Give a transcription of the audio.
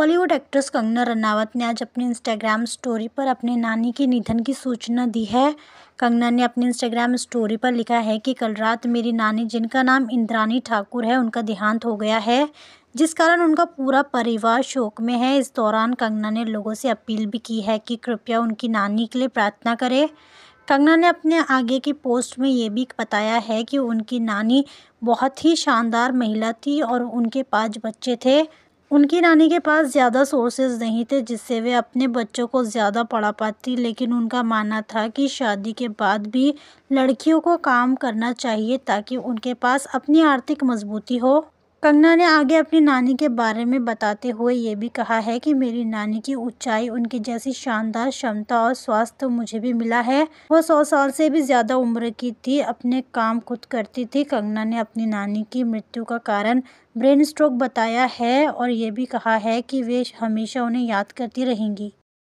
Bollywood actress Kangana Ranaut ने आज अपनी इंस्टाग्राम स्टोरी पर अपने नानी के निधन की सूचना दी है कंगना ने अपनी इंस्टाग्राम स्टोरी पर लिखा है कि कल रात मेरी नानी जिनका नाम इंद्रानी ठाकुर है उनका देहांत हो गया है जिस कारण उनका पूरा परिवार शोक में है इस दौरान कंगना ने लोगों से अपील भी की है कि कृपया उनकी नानी के लिए प्रार्थना करें कंगना ने अपने आगे की पोस्ट में ये भी बताया है कि उनकी नानी बहुत ही शानदार महिला थी और उनके पाँच बच्चे थे उनकी नानी के पास ज़्यादा सोर्सेज नहीं थे जिससे वे अपने बच्चों को ज़्यादा पढ़ा पाती लेकिन उनका मानना था कि शादी के बाद भी लड़कियों को काम करना चाहिए ताकि उनके पास अपनी आर्थिक मजबूती हो कंगना ने आगे अपनी नानी के बारे में बताते हुए ये भी कहा है कि मेरी नानी की ऊंचाई उनके जैसी शानदार क्षमता और स्वास्थ्य मुझे भी मिला है वो सौ साल से भी ज़्यादा उम्र की थी अपने काम खुद करती थी कंगना ने अपनी नानी की मृत्यु का कारण ब्रेन स्ट्रोक बताया है और ये भी कहा है कि वे हमेशा उन्हें याद करती रहेंगी